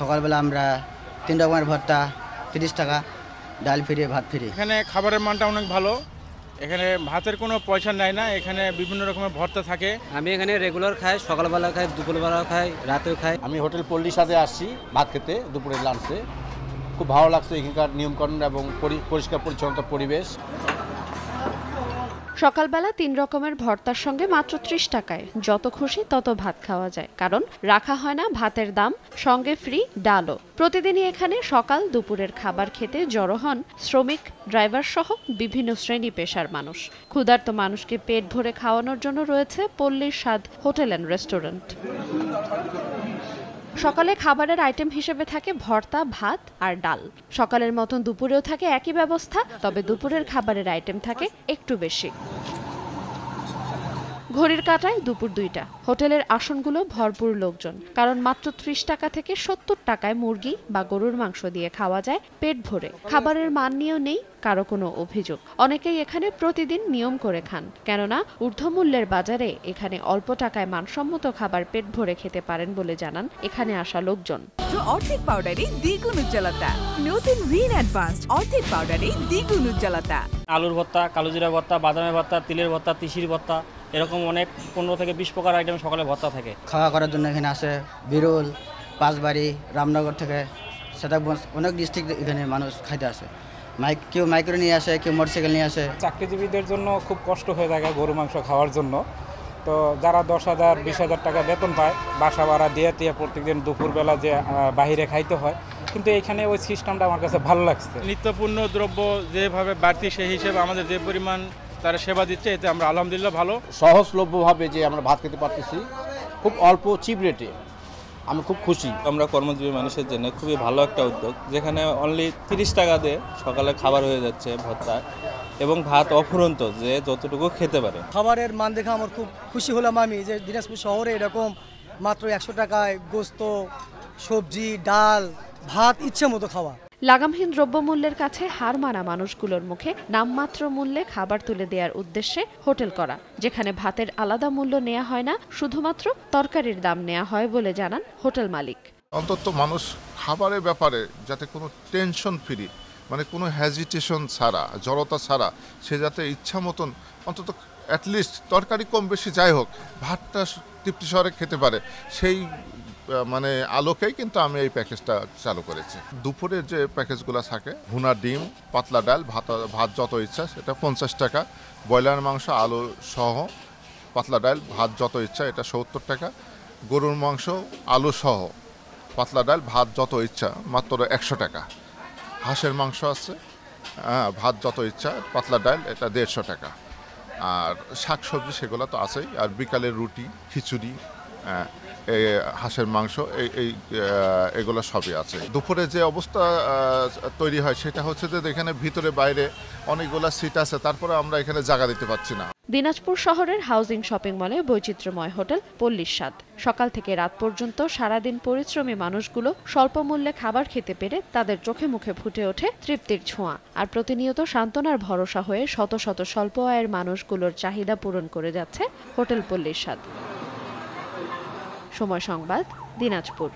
সকালবেলা আমরা তিন রকমের ভর্তা তিরিশ টাকা ডাল ফিরিয়ে ভাত ফিরি এখানে খাবারের মানটা অনেক ভালো এখানে ভাতের কোনো পয়সা নেয় না এখানে বিভিন্ন রকমের ভর্তা থাকে আমি এখানে রেগুলার খাই সকালবেলা খাই দুপুরবেলা খাই রাতেও খাই আমি হোটেল পল্লির সাথে আসছি ভাত খেতে দুপুরের লাঞ্চে খুব ভালো লাগছে এখানকার নিয়মকানুন এবং পরিষ্কার পরিচ্ছন্নতা পরিবেশ সকালবেলা তিন রকমের ভর্তার সঙ্গে মাত্র ত্রিশ টাকায় যত খুশি তত ভাত খাওয়া যায় কারণ রাখা হয় না ভাতের দাম সঙ্গে ফ্রি ডালও প্রতিদিনই এখানে সকাল দুপুরের খাবার খেতে জড়ো হন শ্রমিক ড্রাইভার সহ বিভিন্ন শ্রেণী পেশার মানুষ ক্ষুধার্ত মানুষকে পেট ভরে খাওয়ানোর জন্য রয়েছে পল্লীর স্বাদ হোটেল অ্যান্ড রেস্টুরেন্ট সকালে খাবারের আইটেম হিসেবে থাকে ভর্তা ভাত আর ডাল সকালের মতন দুপুরেও থাকে একই ব্যবস্থা তবে দুপুরের খাবারের আইটেম থাকে একটু বেশি ঘড়ির কাটায় দুপুর দুইটা হোটেলের আসনগুলো ভরপুর লোকজন কারণ মাত্র ত্রিশ টাকা থেকে সত্তর টাকায় মুরগি বা গরুর মাংস দিয়ে খাওয়া যায় পেট ভরে খাবারের মান নিয়েও নেই কারো কোনো অভিযোগ অনেকেই এখানে প্রতিদিন নিয়ম করে খান কেননা ঊর্ধ্বমূল্যের বাজারে এখানে অল্প টাকায় মানসম্মত খাবার পেট ভরে খেতে পারেন বলে জানান এখানে আসা লোকজন অর্ধেক পাউডারে দ্বিগুণ উজ্জ্বলতা নতুন রিন অ্যাডভান্স অর্ধেক পাউডারে দ্বিগুণ উজ্জ্বলতা আলুর ভর্তা কালোজিরা ভর্তা বাদামের ভর্তা তিলের ভর্তা তিসির ভর্তা এরকম অনেক পনেরো থেকে বিশ প্রকার আইটেম সকালে ভর্তা থাকে খাওয়া করার জন্য এখানে আসে বিরুল পাঁচবাড়ি রামনগর থেকে সেটা অনেক ডিস্ট্রিক্ট এখানে মানুষ খাইতে আসে মাইক কেউ মাইক্রো নিয়ে আসে কেউ মোটরসাইকেল নিয়ে আসে চাকরিজীবীদের জন্য খুব কষ্ট হয়ে থাকে গরু মাংস খাওয়ার জন্য তো যারা দশ হাজার বিশ হাজার টাকা বেতন পায় বাসা ভাড়া দিয়ে দিয়ে প্রত্যেকদিন দুপুরবেলা যে বাহিরে খাইতে হয় কিন্তু এখানে ওই সিস্টেমটা আমার কাছে ভালো লাগছে নিত্যপূর্ণ দ্রব্য যেভাবে বাড়তি সেই হিসেবে আমাদের যে পরিমাণ তারা সেবা দিচ্ছে এতে আমরা আলহামদুলিল্লাহ ভালো সহজলভ্যভাবে যে আমরা ভাত খেতে পারতেছি খুব অল্প চিপ রেটে আমি খুব খুশি আমরা কর্মজীবী মানুষের জন্য খুবই ভালো একটা উদ্যোগ যেখানে অনলি তিরিশ টাকা দিয়ে সকালে খাবার হয়ে যাচ্ছে ভর্তা এবং ভাত অফুরন্ত যে যতটুকু খেতে পারে খাবারের মান দেখে আমার খুব খুশি হলাম আমি যে দিনাজপুর শহরে এরকম মাত্র একশো টাকায় গোস্ত সবজি ডাল ভাত ইচ্ছে মতো খাওয়া লাগামহীন দ্রব্যমূল্যের কাছে হার মানা মানুষগুলোর মুখে নামমাত্র মূল্যে খাবার তুলে দেওয়ার উদ্দেশ্যে হোটেল করা যেখানে ভাতের আলাদা মূল্য নেওয়া হয় না শুধুমাত্র তরকারির দাম নেওয়া হয় বলে জানান হোটেল মালিক অন্তত মানুষ খাবারের ব্যাপারে যাতে কোনো টেনশন ফ্রি মানে কোনো হ্যাজিটেশন ছাড়া জড়তা ছাড়া সে যাতে ইচ্ছা মতন অন্তত অ্যাটলিস্ট তরকারি কম বেশি যাই হোক ভাতটা তৃপ্তি সহরে খেতে পারে সেই মানে আলোকেই কিন্তু আমি এই প্যাকেজটা চালু করেছি দুপুরে যে প্যাকেজগুলো থাকে ভুনা ডিম পাতলা ডাল ভাত ভাত যত ইচ্ছা সেটা পঞ্চাশ টাকা ব্রয়লার মাংস আলু সহ পাতলা ডাল ভাত যত ইচ্ছা এটা সত্তর টাকা গরুর মাংস আলু সহ পাতলা ডাল ভাত যত ইচ্ছা মাত্র একশো টাকা হাঁসের মাংস আছে হ্যাঁ ভাত যত ইচ্ছা পাতলা ডাল এটা দেড়শো টাকা আর শাকসবজি সেগুলো তো আছেই আর বিকালের রুটি খিচুড়ি এই হাঁসের মাংস এই এই এগুলো সবই আছে দুপুরে যে অবস্থা তৈরি হয় সেটা হচ্ছে যে এখানে ভিতরে বাইরে অনেকগুলো সিট আছে তারপরে আমরা এখানে জায়গা দিতে পারছি না দিনাজপুর শহরের হাউজিং শপিং মলে বৈচিত্র্যময় হোটেল পল্লীর স্বাদ সকাল থেকে রাত পর্যন্ত সারাদিন পরিশ্রমী মানুষগুলো স্বল্প মূল্যে খাবার খেতে পেরে তাদের চোখে মুখে ফুটে ওঠে তৃপ্তির ছোঁয়া আর প্রতিনিয়ত সান্ত্বনার ভরসা হয়ে শত শত স্বল্প আয়ের মানুষগুলোর চাহিদা পূরণ করে যাচ্ছে হোটেল পল্লীর স্বাদ সময় সংবাদ দিনাজপুর